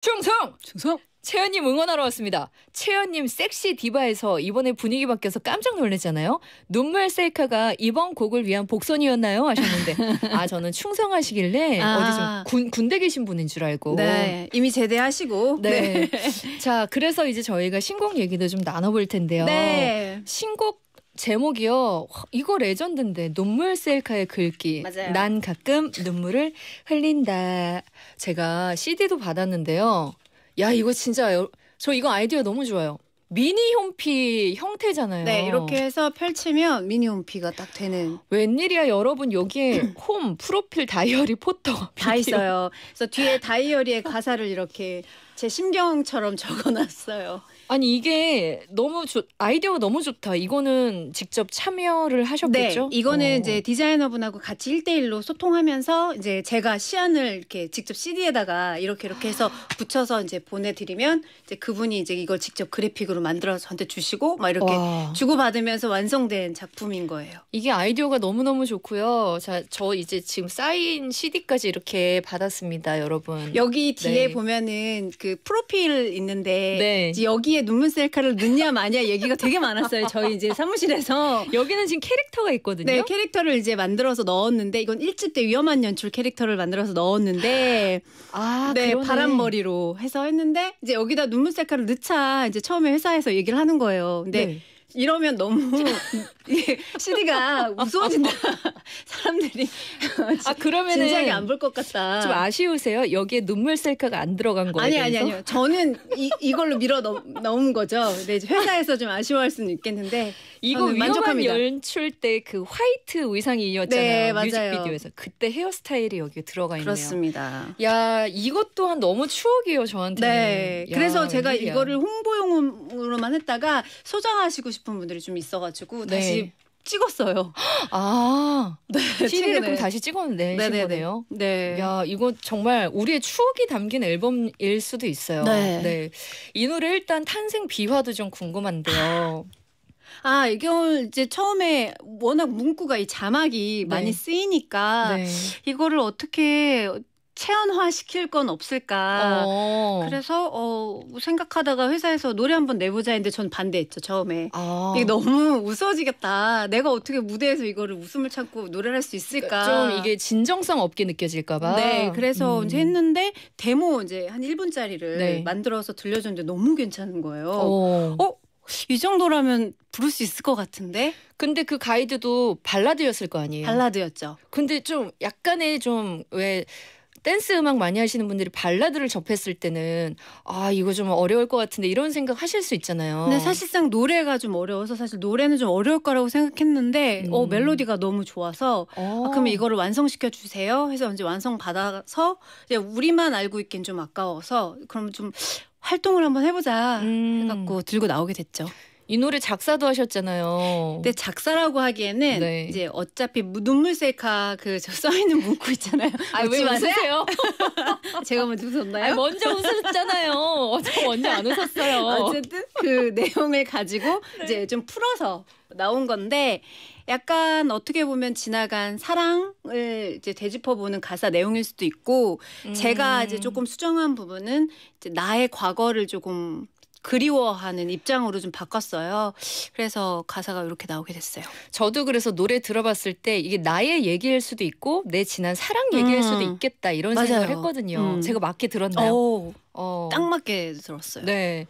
충성! 충성! 채연님 응원하러 왔습니다. 채연님 섹시 디바에서 이번에 분위기 바뀌어서 깜짝 놀랐잖아요. 눈물 셀카가 이번 곡을 위한 복선이었나요? 하셨는데 아 저는 충성하시길래 아. 어디 좀 군, 대 계신 분인 줄 알고 네 이미 제대하시고 네. 네. 자 그래서 이제 저희가 신곡 얘기도 좀 나눠볼 텐데요. 네. 신곡 제목이요. 이거 레전드인데 눈물 셀카의 글귀. 맞아요. 난 가끔 눈물을 흘린다. 제가 CD도 받았는데요. 야 음. 이거 진짜 저 이거 아이디어 너무 좋아요. 미니 홈피 형태잖아요. 네, 이렇게 해서 펼치면 미니 홈피가 딱 되는. 웬일이야, 여러분 여기에 홈 프로필 다이어리 포터 다 있어요. 그래서 뒤에 다이어리에 가사를 이렇게 제 심경처럼 적어놨어요. 아니 이게 너무 좋 아이디어가 너무 좋다. 이거는 직접 참여를 하셨겠죠? 네, 이거는 오. 어. 이제 디자이너분하고 같이 일대일로 소통하면서 이제 제가 시안을 이렇게 직접 CD에다가 이렇게 이렇게 해서 붙여서 이제 보내드리면 이제 그분이 이제 이걸 직접 그래픽으로 만들어서 저한테 주시고 막 이렇게 와. 주고 받으면서 완성된 작품인 거예요. 이게 아이디어가 너무 너무 좋고요. 자, 저 이제 지금 사인 CD까지 이렇게 받았습니다, 여러분. 여기 뒤에 네. 보면은 그그 프로필 있는데 네. 여기에 눈물 셀카를 넣냐 마냐 얘기가 되게 많았어요. 저희 이제 사무실에서 여기는 지금 캐릭터가 있거든요. 네, 캐릭터를 이제 만들어서 넣었는데 이건 일집 때 위험한 연출 캐릭터를 만들어서 넣었는데 아, 네, 네 바람머리로 해서 했는데 이제 여기다 눈물 셀카를 넣자 이제 처음에 회사에서 얘기를 하는 거예요. 근데 네. 이러면 너무 CD가 우스워진다 사람들이 아 그러면은 진작에 안볼 것 같다. 좀 아쉬우세요? 여기에 눈물 셀카가 안 들어간 거예요? 아니 아니 아니요. 저는 이, 이걸로 밀어 넣은 거죠. 근데 회사에서 좀 아쉬워할 수는 있겠는데 이거 위험한 연출 때 그 화이트 의상이었잖아요. 네, 뮤직비디오에서 그때 헤어스타일이 여기 에 들어가 있네요. 그렇습니다. 야 이것 또한 너무 추억이에요 저한테는. 네. 야, 그래서 제가 이 이거를 홍보용으로만 했다가 소장하시고 싶. 싶은 분들이 좀 있어가지고 네. 다시 찍었어요. 아, 네. CD를 그럼 다시 찍었는데 거네요. 네. 야, 이거 정말 우리의 추억이 담긴 앨범일 수도 있어요. 네. 네. 이 노래 일단 탄생 비화도 좀 궁금한데요. 아, 이게 이제 처음에 워낙 문구가 이 자막이 네. 많이 쓰이니까 네. 이거를 어떻게 체연화 시킬 건 없을까. 어. 그래서 어 생각하다가 회사에서 노래 한번 내보자 했는데 전 반대했죠 처음에. 어. 이게 너무 웃어지겠다. 내가 어떻게 무대에서 이거를 웃음을 참고 노래를 할 수 있을까. 그러니까 좀 이게 진정성 없게 느껴질까봐. 네, 그래서 음. 이제 했는데 데모 이제 한 1분짜리를 네. 만들어서 들려줬는데 너무 괜찮은 거예요. 어? 어? 이 정도라면 부를 수 있을 것 같은데. 근데 그 가이드도 발라드였을 거 아니에요. 발라드였죠. 근데 좀 약간의 좀왜 댄스 음악 많이 하시는 분들이 발라드를 접했을 때는 아 이거 좀 어려울 것 같은데 이런 생각 하실 수 있잖아요. 근데 사실상 노래가 좀 어려워서 사실 노래는 좀 어려울 거라고 생각했는데 어, 음. 어 멜로디가 너무 좋아서 아, 어. 그러면 이거를 완성시켜 주세요 해서 이제 완성 받아서 이제 우리만 알고 있긴 좀 아까워서 그럼 좀 활동을 한번 해보자 음. 해갖고 들고 나오게 됐죠. 이 노래 작사도 하셨잖아요. 근데 작사라고 하기에는 네. 이제 어차피 눈물 셀카 그 저 써있는 문구 있잖아요. 아, 웃지 마세요. 제가 먼저 아니, 웃었나요? 먼저 웃었잖아요. 어차피 먼저 안 웃었어요. 어쨌든 그 내용을 가지고 네. 이제 좀 풀어서 나온 건데 약간 어떻게 보면 지나간 사랑을 이제 되짚어보는 가사 내용일 수도 있고 음. 제가 이제 음. 조금 수정한 부분은 이제 나의 과거를 조금 그리워하는 입장으로 좀 바꿨어요. 그래서 가사가 이렇게 나오게 됐어요. 저도 그래서 노래 들어봤을 때 이게 나의 얘기일 수도 있고 내 지난 사랑 음. 얘기일 음. 수도 있겠다 이런 맞아요. 생각을 했거든요. 음. 제가 맞게 들었나요? 오, 어. 딱 맞게 들었어요. 네.